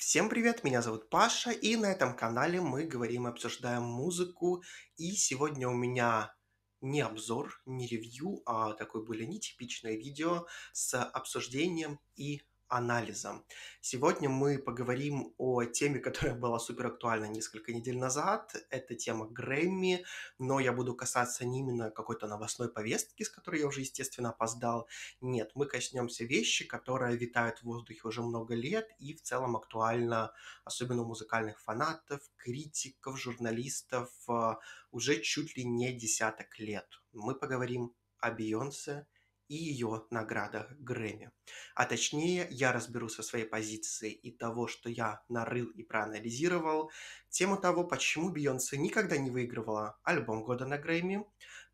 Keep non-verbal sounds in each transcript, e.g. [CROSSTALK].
Всем привет, меня зовут Паша, и на этом канале мы говорим и обсуждаем музыку. И сегодня у меня не обзор, не ревью, а такое более нетипичное видео с обсуждением и анализом. Сегодня мы поговорим о теме, [LAUGHS] которая была супер актуальна несколько недель назад. Это тема Грэмми, но я буду касаться не именно какой-то новостной повестки, с которой я уже, естественно, опоздал. Нет, мы коснемся вещи, которые витают в воздухе уже много лет и в целом актуально, особенно у музыкальных фанатов, критиков, журналистов э, уже чуть ли не десяток лет. Мы поговорим о Бейонсе – и ее наградах Грэмми. А точнее, я разберу со своей позиции и того, что я нарыл и проанализировал, тему того, почему Бейонсе никогда не выигрывала альбом года на Грэмми,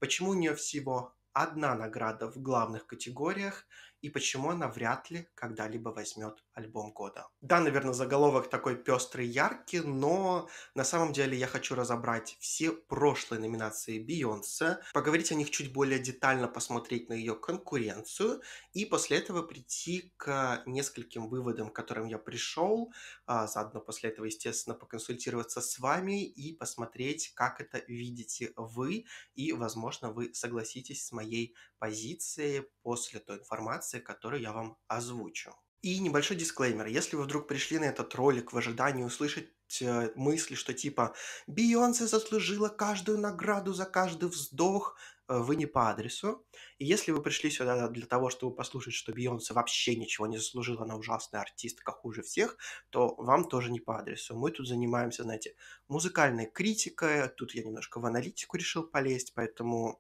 почему у нее всего одна награда в главных категориях и почему она вряд ли когда-либо возьмет альбом года. Да, наверное, заголовок такой пестрый, яркий, но на самом деле я хочу разобрать все прошлые номинации Бейонсе, поговорить о них чуть более детально, посмотреть на ее конкуренцию и после этого прийти к нескольким выводам, к которым я пришел, а заодно после этого, естественно, поконсультироваться с вами и посмотреть, как это видите вы, и, возможно, вы согласитесь с моей позицией после той информации, информации, которую я вам озвучу. И небольшой дисклеймер. Если вы вдруг пришли на этот ролик в ожидании услышать э, мысли, что типа «Бейонсе заслужила каждую награду за каждый вздох», э, вы не по адресу. И если вы пришли сюда для того, чтобы послушать, что Бейонсе вообще ничего не заслужила, она ужасная артистка, хуже всех, то вам тоже не по адресу. Мы тут занимаемся, знаете, музыкальной критикой, тут я немножко в аналитику решил полезть, поэтому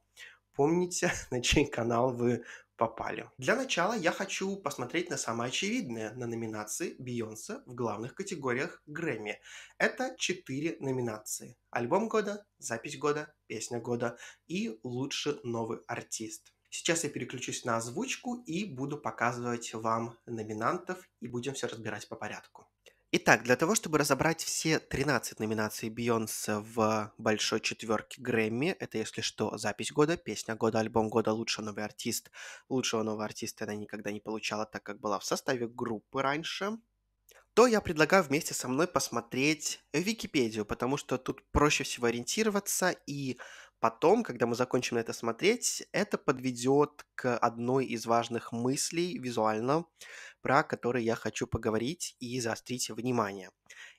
помните, [LAUGHS] на чей канал вы попали. Для начала я хочу посмотреть на самое очевидное, на номинации Бейонсе в главных категориях Грэмми. Это четыре номинации. Альбом года, запись года, песня года и лучший новый артист. Сейчас я переключусь на озвучку и буду показывать вам номинантов и будем все разбирать по порядку. Итак, для того, чтобы разобрать все 13 номинаций Бейонсе в большой четверке Грэмми, это, если что, запись года, песня года, альбом года, лучший новый артист. Лучшего нового артиста она никогда не получала, так как была в составе группы раньше то я предлагаю вместе со мной посмотреть Википедию, потому что тут проще всего ориентироваться, и потом, когда мы закончим на это смотреть, это подведет к одной из важных мыслей визуально, про которые я хочу поговорить и заострить внимание.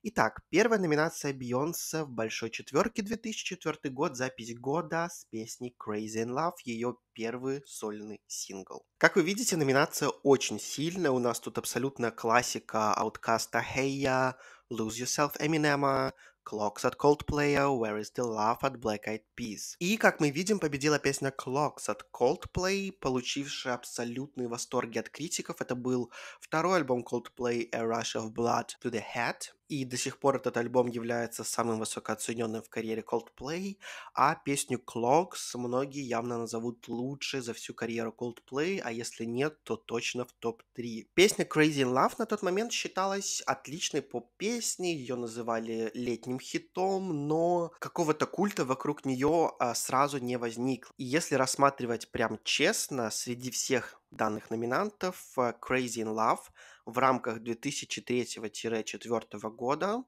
Итак, первая номинация Бейонсе в Большой Четверке 2004 год, запись года с песней Crazy in Love, ее первый сольный сингл. Как вы видите, номинация очень сильная, у нас тут абсолютно классика ауткаста Хейя, Lose Yourself Eminem, Clocks от Coldplay, Where is the Love от Black Eyed Peas. И, как мы видим, победила песня Clocks от Coldplay, получившая абсолютные восторги от критиков. Это был второй альбом Coldplay, A Rush of Blood to the Head, и до сих пор этот альбом является самым высокооцененным в карьере Coldplay, а песню Clocks многие явно назовут лучшей за всю карьеру Coldplay, а если нет, то точно в топ-3. Песня Crazy in Love на тот момент считалась отличной поп-песней, ее называли летним хитом, но какого-то культа вокруг нее а, сразу не возникло. И если рассматривать прям честно, среди всех данных номинантов а, Crazy in Love – в рамках 2003-2004 года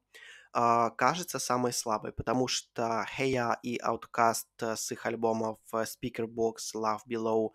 а, кажется самой слабой, потому что Heya и Outcast э, с их альбомов э, Speaker Box Love Below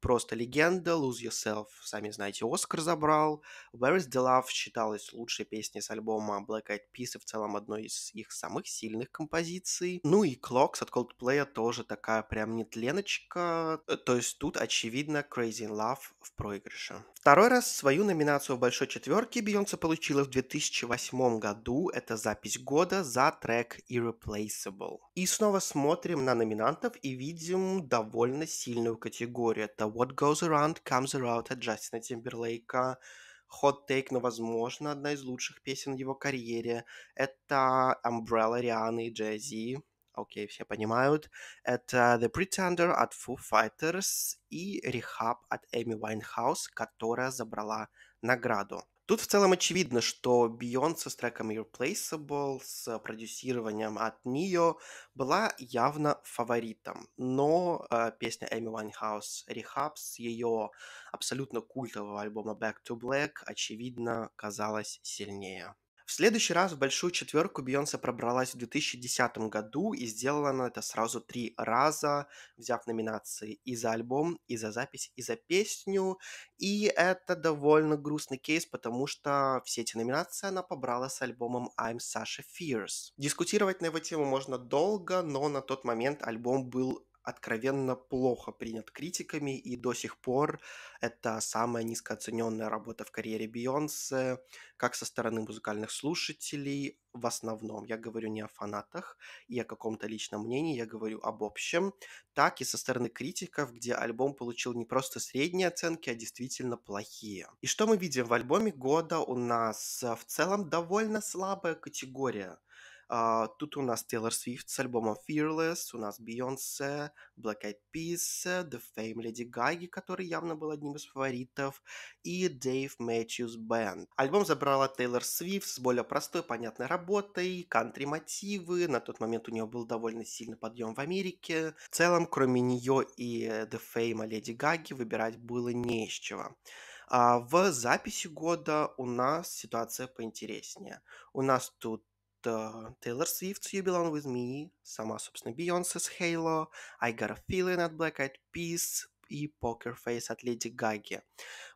просто легенда, Lose Yourself, сами знаете, Оскар забрал, Where is the Love считалась лучшей песней с альбома Black Eyed Peas и в целом одной из их самых сильных композиций. Ну и Clocks от Coldplay тоже такая прям нетленочка, э, то есть тут, очевидно, Crazy in Love в проигрыше. Второй раз свою номинацию в большой четверке Бейонсе получила в 2008 году, это запись года за трек Irreplaceable. И снова смотрим на номинантов и видим довольно сильную категорию. Это What Goes Around Comes Around от Джастина Тимберлейка. Э, Hot Take, но, возможно, одна из лучших песен в его карьере. Это Umbrella Рианы и Джези. Окей, все понимают. Это The Pretender от Foo Fighters и Rehab от Amy Winehouse, которая забрала награду. Тут в целом очевидно, что Beyoncé со треком Irreplaceable, с продюсированием от нее, была явно фаворитом. Но э, песня Amy Winehouse Rehab с ее абсолютно культового альбома Back to Black, очевидно, казалась сильнее. В следующий раз в большую четверку Бейонсе пробралась в 2010 году и сделала она это сразу три раза, взяв номинации и за альбом, и за запись, и за песню. И это довольно грустный кейс, потому что все эти номинации она побрала с альбомом I'm Sasha Fierce. Дискутировать на его тему можно долго, но на тот момент альбом был откровенно плохо принят критиками, и до сих пор это самая низкооцененная работа в карьере Бейонсе, как со стороны музыкальных слушателей в основном. Я говорю не о фанатах и о каком-то личном мнении, я говорю об общем, так и со стороны критиков, где альбом получил не просто средние оценки, а действительно плохие. И что мы видим? В альбоме года у нас э, в целом довольно слабая категория – а, тут у нас Тейлор Свифт с альбомом Fearless, у нас Бейонсе, Black Eyed Peas, The Fame Леди Гаги, который явно был одним из фаворитов, и Дэйв Мэтьюс Бэнд. Альбом забрала Тейлор Свифт с более простой, понятной работой, кантри-мотивы, на тот момент у нее был довольно сильный подъем в Америке. В целом, кроме нее и э, The Fame Леди Гаги выбирать было не из чего. А в записи года у нас ситуация поинтереснее. У нас тут Тейлор Свифт с You Belong With Me, сама, собственно, Бейонсе с Halo, I Got A Feeling от Black Eyed Peas и Poker Face от Леди Гаги.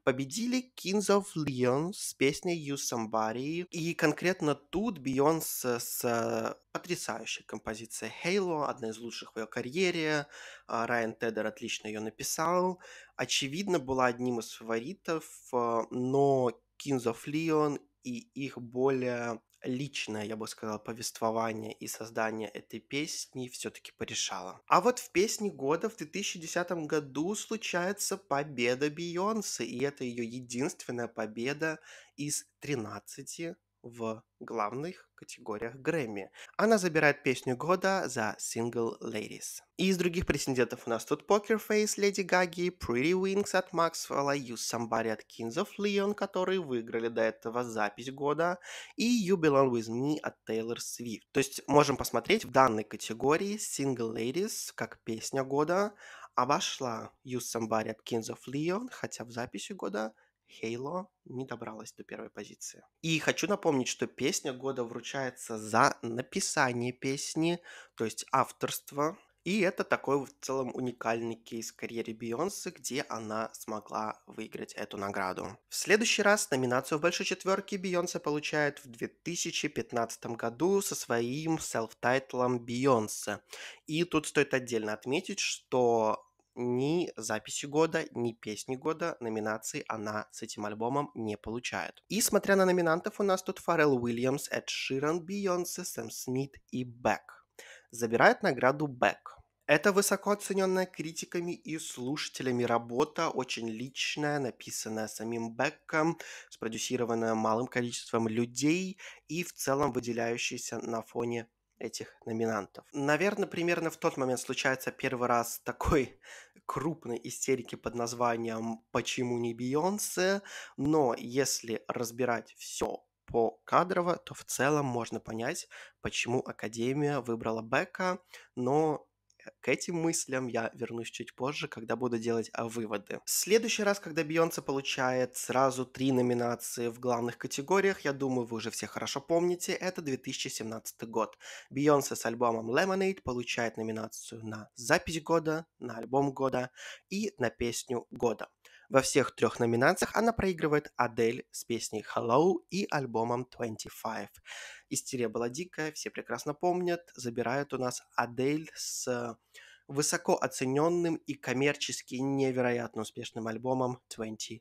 Победили Kings of Leon с песней You Somebody, и конкретно тут Бейонс с э, потрясающей композицией Halo, одна из лучших в ее карьере, а, Райан Тедер отлично ее написал, очевидно, была одним из фаворитов, э, но Kings of Leon и их более личное, я бы сказал, повествование и создание этой песни все-таки порешало. А вот в песне года в 2010 году случается победа Бейонсе, и это ее единственная победа из 13 в главных категориях Грэмми. Она забирает песню года за сингл «Ladies». И из других претендентов у нас тут «Poker Face» Леди Гаги, «Pretty Wings» от Maxwell, Use Somebody» от Kings of Leon, которые выиграли до этого запись года, и «You Belong With Me» от Taylor Swift. То есть можем посмотреть в данной категории «Single Ladies» как песня года, обошла Use Somebody» от Kings of Leon, хотя в записи года Halo не добралась до первой позиции. И хочу напомнить, что песня года вручается за написание песни, то есть авторство. И это такой в целом уникальный кейс в карьере Бейонсе, где она смогла выиграть эту награду. В следующий раз номинацию в большой четверке Бейонсе получает в 2015 году со своим селф-тайтлом Бейонсе. И тут стоит отдельно отметить, что ни записи года, ни песни года номинации она с этим альбомом не получает. И смотря на номинантов, у нас тут Фаррелл Уильямс, Эд Ширан, Бейонсе, Сэм Смит и Бэк. Забирает награду Бэк. Это высоко оцененная критиками и слушателями работа, очень личная, написанная самим Бекком, спродюсированная малым количеством людей и в целом выделяющаяся на фоне этих номинантов. Наверное, примерно в тот момент случается первый раз такой [LAUGHS] крупной истерики под названием «Почему не Бейонсе?», но если разбирать все по кадрово, то в целом можно понять, почему Академия выбрала Бека, но к этим мыслям я вернусь чуть позже, когда буду делать а, выводы. В следующий раз, когда Бейонсе получает сразу три номинации в главных категориях, я думаю, вы уже все хорошо помните, это 2017 год. Бейонсе с альбомом Lemonade получает номинацию на запись года, на альбом года и на песню года. Во всех трех номинациях она проигрывает Адель с песней «Hello» и альбомом «25». Истерия была дикая, все прекрасно помнят. Забирает у нас Адель с высоко оцененным и коммерчески невероятно успешным альбомом 25.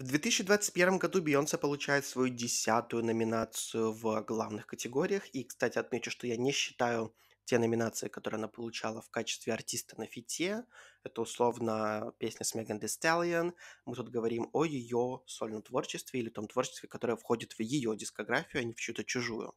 В 2021 году Бейонсе получает свою десятую номинацию в главных категориях. И, кстати, отмечу, что я не считаю те номинации, которые она получала в качестве артиста на фите, это условно песня с Меган Thee Stallion. Мы тут говорим о ее сольном творчестве или том творчестве, которое входит в ее дискографию, а не в чью-то чужую.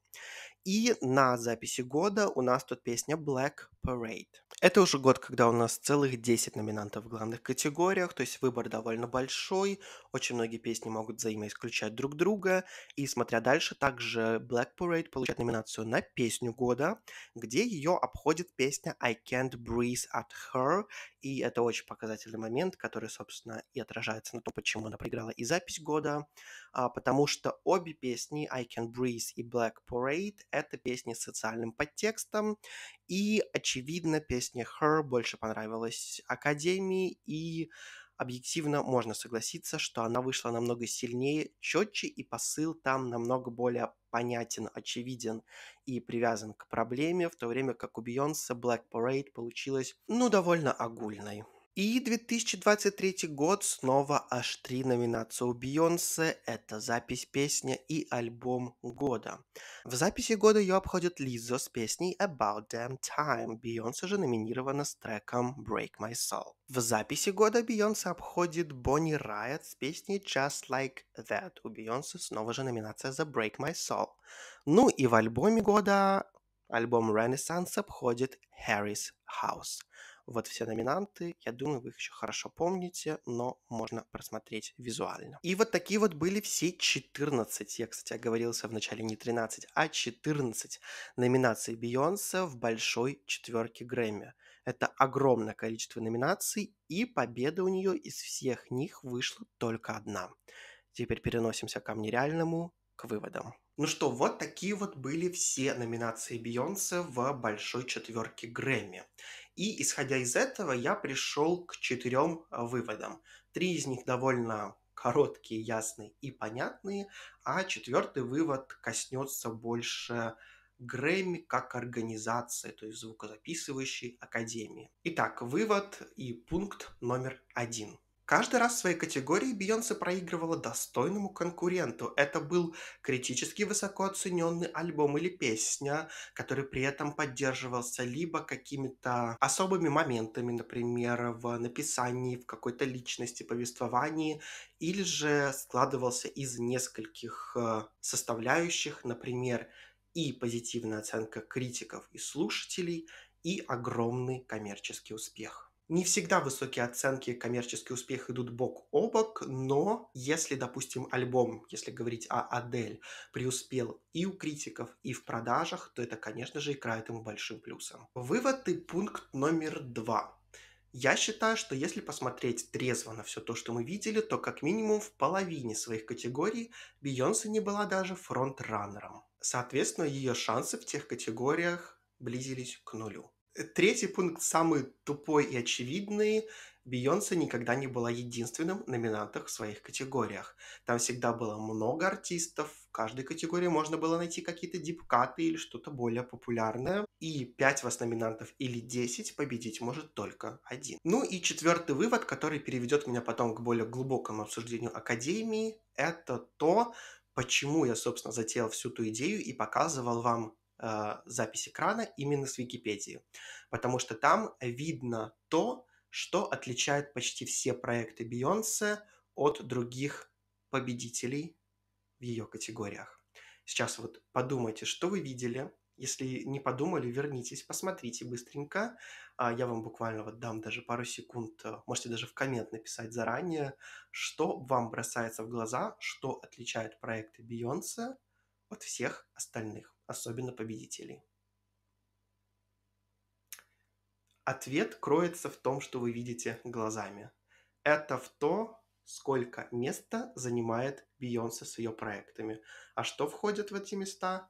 И на записи года у нас тут песня Black Parade. Это уже год, когда у нас целых 10 номинантов в главных категориях, то есть выбор довольно большой, очень многие песни могут взаимоисключать друг друга, и смотря дальше, также Black Parade получает номинацию на песню года, где ее обходит песня I Can't Breathe at Her и это очень показательный момент, который, собственно, и отражается на том, почему она проиграла и запись года, а, потому что обе песни «I Can Breathe» и «Black Parade» — это песни с социальным подтекстом, и, очевидно, песня «Her» больше понравилась Академии, и объективно можно согласиться, что она вышла намного сильнее, четче, и посыл там намного более понятен, очевиден и привязан к проблеме, в то время как у Бейонса Black Parade получилась, ну, довольно огульной. И 2023 год снова аж три номинации у Бейонсе. Это запись песня и альбом года. В записи года ее обходит Лизо с песней About Damn Time. Бейонсе же номинирована с треком Break My Soul. В записи года Бейонсе обходит Бонни Райт с песней Just Like That. У Бейонсе снова же номинация за Break My Soul. Ну и в альбоме года альбом Renaissance обходит Harry's House. Вот все номинанты, я думаю, вы их еще хорошо помните, но можно просмотреть визуально. И вот такие вот были все 14, я, кстати, оговорился в начале не 13, а 14 номинаций Бейонсе в большой четверке Грэмми. Это огромное количество номинаций, и победа у нее из всех них вышла только одна. Теперь переносимся ко мне реальному, к выводам. Ну что, вот такие вот были все номинации Бейонсе в большой четверке Грэмми. И исходя из этого я пришел к четырем а, выводам. Три из них довольно короткие, ясные и понятные, а четвертый вывод коснется больше Грэмми как организации, то есть звукозаписывающей академии. Итак, вывод и пункт номер один – Каждый раз в своей категории Бейонсе проигрывала достойному конкуренту. Это был критически высоко оцененный альбом или песня, который при этом поддерживался либо какими-то особыми моментами, например, в написании, в какой-то личности, повествовании, или же складывался из нескольких э, составляющих, например, и позитивная оценка критиков и слушателей, и огромный коммерческий успех. Не всегда высокие оценки и коммерческий успех идут бок о бок, но если, допустим, альбом, если говорить о Адель, преуспел и у критиков, и в продажах, то это, конечно же, играет ему большим плюсом. Вывод и пункт номер два. Я считаю, что если посмотреть трезво на все то, что мы видели, то как минимум в половине своих категорий Бейонсе не была даже фронт-раннером. Соответственно, ее шансы в тех категориях близились к нулю. Третий пункт, самый тупой и очевидный. Бейонсе никогда не была единственным номинантом в своих категориях. Там всегда было много артистов, в каждой категории можно было найти какие-то дипкаты или что-то более популярное. И 5 вас номинантов или 10 победить может только один. Ну и четвертый вывод, который переведет меня потом к более глубокому обсуждению Академии, это то, почему я, собственно, затеял всю ту идею и показывал вам э, запись экрана именно с Википедии, потому что там видно то, что отличает почти все проекты Бейонсе от других победителей в ее категориях. Сейчас вот подумайте, что вы видели. Если не подумали, вернитесь, посмотрите быстренько. А, я вам буквально вот дам даже пару секунд, а, можете даже в коммент написать заранее, что вам бросается в глаза, что отличает проекты Бейонсе от всех остальных особенно победителей. Ответ кроется в том, что вы видите глазами. Это в то, сколько места занимает Бейонсе с ее проектами. А что входит в эти места?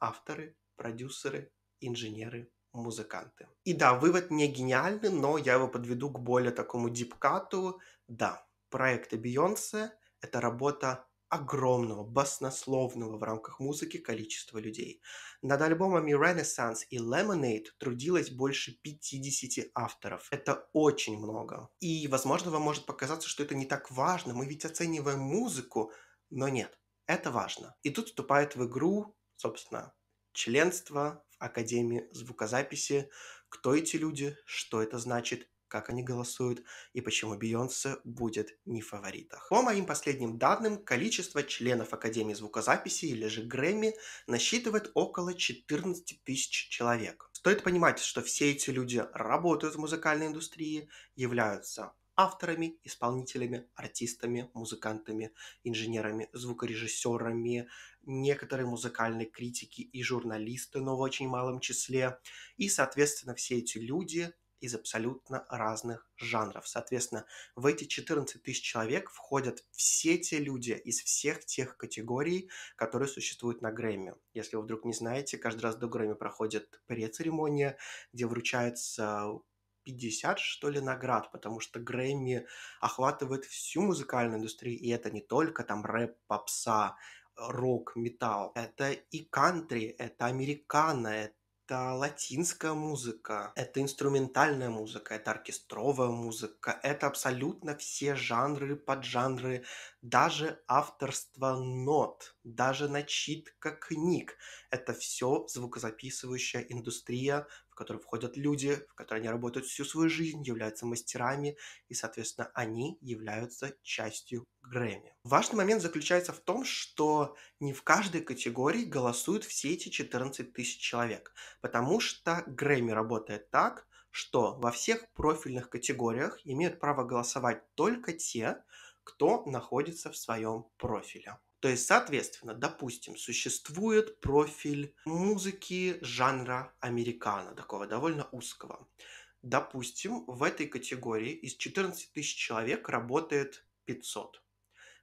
Авторы, продюсеры, инженеры, музыканты. И да, вывод не гениальный, но я его подведу к более такому дипкату. Да, проекты Бейонсе — это работа огромного, баснословного в рамках музыки количества людей. Над альбомами Renaissance и Lemonade трудилось больше 50 авторов. Это очень много. И, возможно, вам может показаться, что это не так важно, мы ведь оцениваем музыку, но нет, это важно. И тут вступает в игру, собственно, членство в Академии звукозаписи, кто эти люди, что это значит как они голосуют и почему Бейонсе будет не в фаворитах. По моим последним данным, количество членов Академии звукозаписи или же Грэмми насчитывает около 14 тысяч человек. Стоит понимать, что все эти люди работают в музыкальной индустрии, являются авторами, исполнителями, артистами, музыкантами, инженерами, звукорежиссерами, некоторые музыкальные критики и журналисты, но в очень малом числе. И, соответственно, все эти люди из абсолютно разных жанров. Соответственно, в эти 14 тысяч человек входят все те люди из всех тех категорий, которые существуют на Грэмми. Если вы вдруг не знаете, каждый раз до Грэмми проходит прецеремония, где вручается 50, что ли, наград, потому что Грэмми охватывает всю музыкальную индустрию, и это не только там рэп, попса, рок, металл. Это и кантри, это американо, это это латинская музыка, это инструментальная музыка, это оркестровая музыка, это абсолютно все жанры, поджанры, даже авторство нот, даже начитка книг. Это все звукозаписывающая индустрия в которые входят люди, в которые они работают всю свою жизнь, являются мастерами, и, соответственно, они являются частью Грэмми. Важный момент заключается в том, что не в каждой категории голосуют все эти 14 тысяч человек, потому что Грэмми работает так, что во всех профильных категориях имеют право голосовать только те, кто находится в своем профиле. То есть, соответственно, допустим, существует профиль музыки жанра американо, такого довольно узкого. Допустим, в этой категории из 14 тысяч человек работает 500.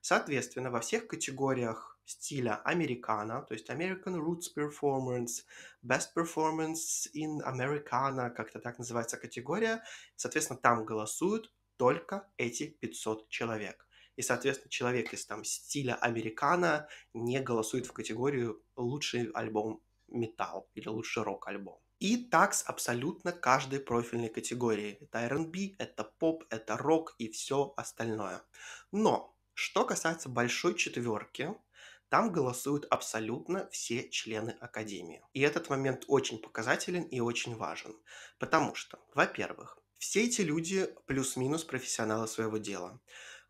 Соответственно, во всех категориях стиля американо, то есть American Roots Performance, Best Performance in Americana, как-то так называется категория, соответственно, там голосуют только эти 500 человек и, соответственно, человек из там стиля американо не голосует в категорию лучший альбом металл или лучший рок-альбом. И так с абсолютно каждой профильной категории. Это R&B, это поп, это рок и все остальное. Но что касается большой четверки, там голосуют абсолютно все члены Академии. И этот момент очень показателен и очень важен. Потому что, во-первых, все эти люди плюс-минус профессионалы своего дела.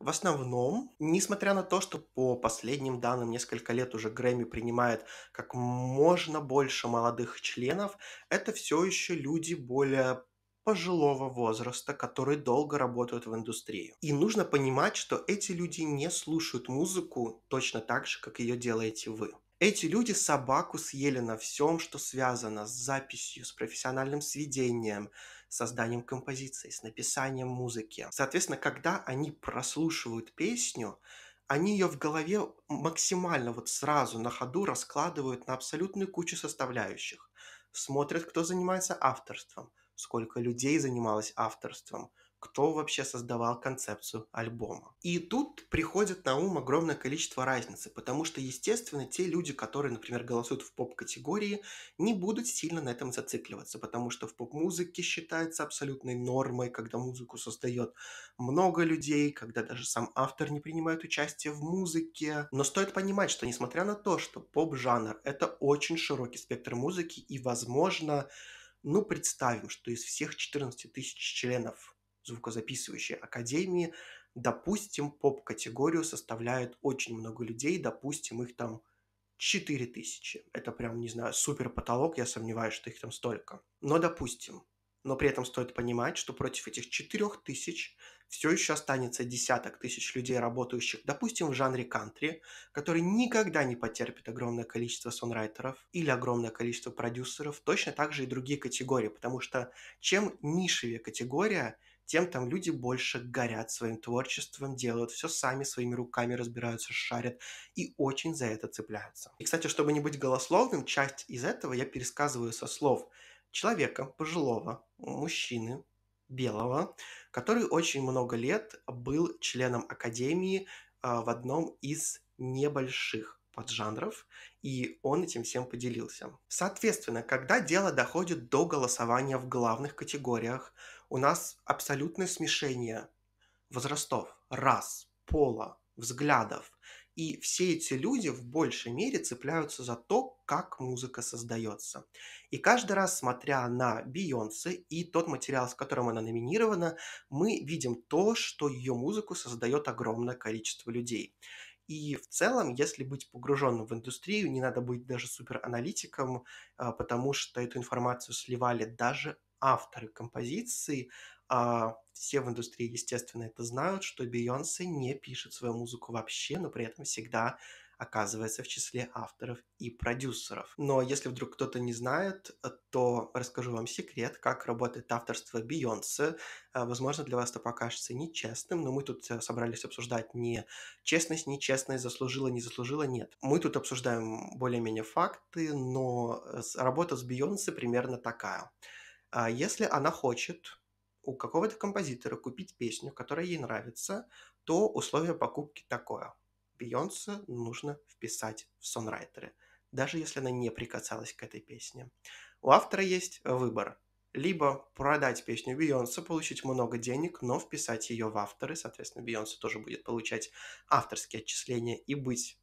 В основном, несмотря на то, что по последним данным несколько лет уже Грэмми принимает как можно больше молодых членов, это все еще люди более пожилого возраста, которые долго работают в индустрии. И нужно понимать, что эти люди не слушают музыку точно так же, как ее делаете вы. Эти люди собаку съели на всем, что связано с записью, с профессиональным сведением, созданием композиции, с написанием музыки. Соответственно, когда они прослушивают песню, они ее в голове максимально вот сразу на ходу раскладывают на абсолютную кучу составляющих. Смотрят, кто занимается авторством, сколько людей занималось авторством – кто вообще создавал концепцию альбома. И тут приходит на ум огромное количество разницы, потому что, естественно, те люди, которые, например, голосуют в поп-категории, не будут сильно на этом зацикливаться, потому что в поп-музыке считается абсолютной нормой, когда музыку создает много людей, когда даже сам автор не принимает участие в музыке. Но стоит понимать, что несмотря на то, что поп-жанр — это очень широкий спектр музыки, и, возможно, ну, представим, что из всех 14 тысяч членов звукозаписывающей академии, допустим, поп-категорию составляет очень много людей, допустим, их там 4 тысячи. Это прям, не знаю, супер потолок, я сомневаюсь, что их там столько. Но допустим. Но при этом стоит понимать, что против этих 4 тысяч все еще останется десяток тысяч людей, работающих, допустим, в жанре кантри, который никогда не потерпит огромное количество сонрайтеров или огромное количество продюсеров, точно так же и другие категории, потому что чем нишевее категория – тем там люди больше горят своим творчеством, делают все сами, своими руками разбираются, шарят и очень за это цепляются. И, кстати, чтобы не быть голословным, часть из этого я пересказываю со слов человека, пожилого, мужчины, белого, который очень много лет был членом академии а, в одном из небольших поджанров, и он этим всем поделился. Соответственно, когда дело доходит до голосования в главных категориях, у нас абсолютное смешение возрастов, рас, пола, взглядов. И все эти люди в большей мере цепляются за то, как музыка создается. И каждый раз, смотря на Бейонсе и тот материал, с которым она номинирована, мы видим то, что ее музыку создает огромное количество людей. И в целом, если быть погруженным в индустрию, не надо быть даже супераналитиком, а, потому что эту информацию сливали даже авторы композиций, а все в индустрии, естественно, это знают, что Бейонсе не пишет свою музыку вообще, но при этом всегда оказывается в числе авторов и продюсеров. Но если вдруг кто-то не знает, то расскажу вам секрет, как работает авторство Бейонсе. А, возможно, для вас это покажется нечестным, но мы тут э, собрались обсуждать не честность, нечестность, заслужила, не заслужила, нет. Мы тут обсуждаем более-менее факты, но э, работа с Бейонсе примерно такая. А если она хочет у какого-то композитора купить песню, которая ей нравится, то условие покупки такое. Бейонсе нужно вписать в сонрайтеры, даже если она не прикасалась к этой песне. У автора есть выбор. Либо продать песню Бейонсе, получить много денег, но вписать ее в авторы, соответственно, Бейонсе тоже будет получать авторские отчисления и быть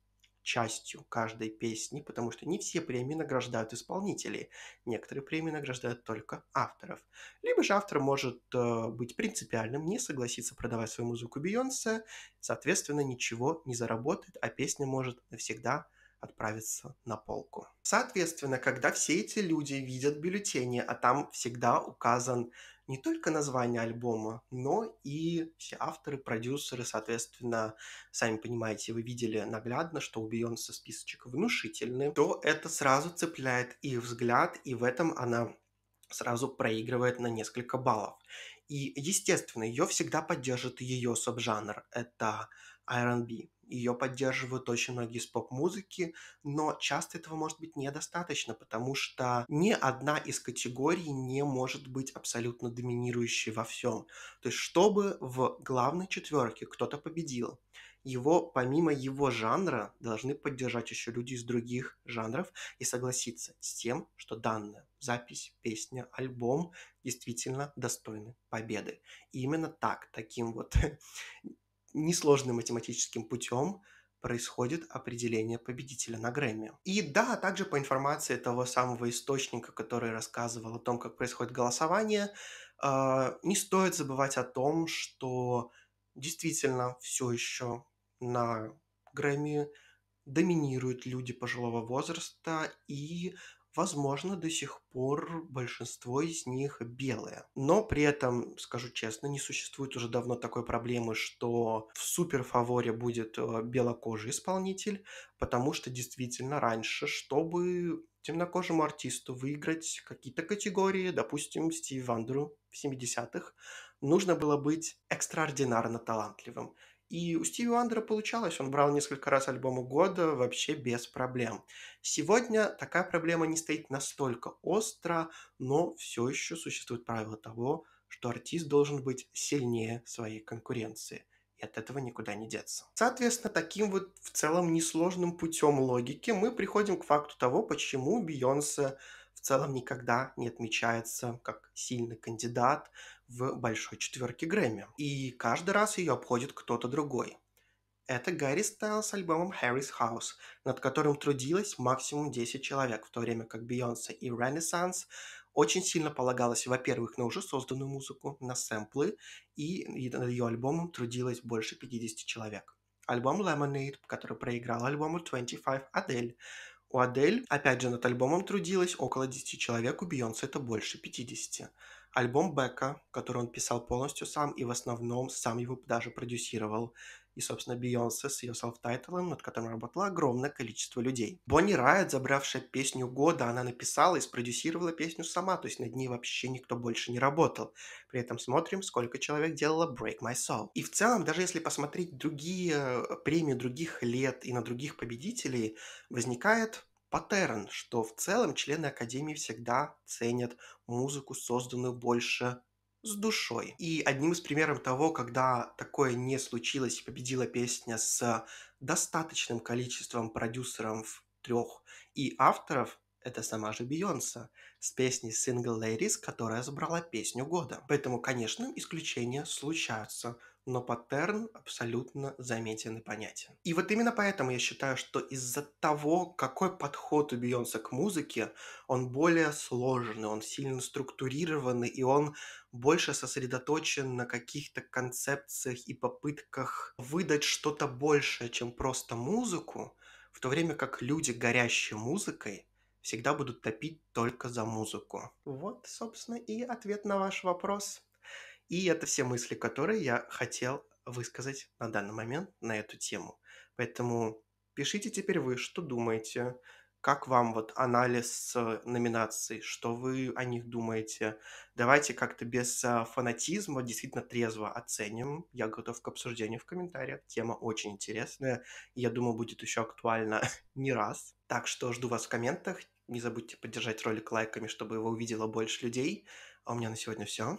частью каждой песни, потому что не все премии награждают исполнителей. Некоторые премии награждают только авторов. Либо же автор может э, быть принципиальным, не согласиться продавать свою музыку Бейонсе, соответственно, ничего не заработает, а песня может навсегда отправиться на полку. Соответственно, когда все эти люди видят бюллетени, а там всегда указан не только название альбома, но и все авторы, продюсеры, соответственно, сами понимаете, вы видели наглядно, что у Бейонса списочек внушительный, то это сразу цепляет их взгляд, и в этом она сразу проигрывает на несколько баллов. И, естественно, ее всегда поддержит ее субжанр. Это R&B ее поддерживают очень многие из поп-музыки, но часто этого может быть недостаточно, потому что ни одна из категорий не может быть абсолютно доминирующей во всем. То есть, чтобы в главной четверке кто-то победил, его, помимо его жанра, должны поддержать еще люди из других жанров и согласиться с тем, что данная запись, песня, альбом действительно достойны победы. И именно так, таким вот [LAUGHS] несложным математическим путем происходит определение победителя на Грэмми. И да, также по информации того самого источника, который рассказывал о том, как происходит голосование, э, не стоит забывать о том, что действительно все еще на Грэмми доминируют люди пожилого возраста и Возможно, до сих пор большинство из них белые. Но при этом, скажу честно, не существует уже давно такой проблемы, что в суперфаворе будет э, белокожий исполнитель, потому что действительно раньше, чтобы темнокожему артисту выиграть какие-то категории, допустим, Стив Вандру в 70-х, нужно было быть экстраординарно талантливым – и у Стиви Уандера получалось, он брал несколько раз альбомы года вообще без проблем. Сегодня такая проблема не стоит настолько остро, но все еще существует правило того, что артист должен быть сильнее своей конкуренции – и от этого никуда не деться. Соответственно, таким вот в целом несложным путем логики мы приходим к факту того, почему Бейонсе в целом никогда не отмечается как сильный кандидат в большой четверке Грэмми. И каждый раз ее обходит кто-то другой. Это Гарри Стайл с альбомом Harry's House, над которым трудилось максимум 10 человек, в то время как Beyoncé и Renaissance очень сильно полагалось во-первых, на уже созданную музыку, на сэмплы, и над ее альбомом трудилось больше 50 человек. Альбом Lemonade, который проиграл альбому 25 Адель. У Адель, опять же, над альбомом трудилось около 10 человек, у Beyoncé это больше 50. Альбом Бека, который он писал полностью сам и в основном сам его даже продюсировал. И, собственно, Бейонсе с ее селф-тайтлом, над которым работало огромное количество людей. Бонни Райт, забравшая песню года, она написала и спродюсировала песню сама, то есть над ней вообще никто больше не работал. При этом смотрим, сколько человек делало Break My Soul. И в целом, даже если посмотреть другие э, премии других лет и на других победителей, возникает паттерн, что в целом члены Академии всегда ценят музыку, созданную больше с душой. И одним из примеров того, когда такое не случилось и победила песня с достаточным количеством продюсеров трех и авторов, это сама же Бейонсе с песней Single Ladies, которая забрала песню года. Поэтому, конечно, исключения случаются но паттерн абсолютно заметен и понятен. И вот именно поэтому я считаю, что из-за того, какой подход у Бейонса к музыке, он более сложный, он сильно структурированный, и он больше сосредоточен на каких-то концепциях и попытках выдать что-то большее, чем просто музыку, в то время как люди, горящие музыкой, всегда будут топить только за музыку. Вот, собственно, и ответ на ваш вопрос. И это все мысли, которые я хотел высказать на данный момент на эту тему. Поэтому пишите теперь вы, что думаете, как вам вот анализ э, номинаций, что вы о них думаете. Давайте как-то без э, фанатизма действительно трезво оценим. Я готов к обсуждению в комментариях. Тема очень интересная. Я думаю, будет еще актуальна [LAUGHS] не раз. Так что жду вас в комментах. Не забудьте поддержать ролик лайками, чтобы его увидело больше людей. А у меня на сегодня все.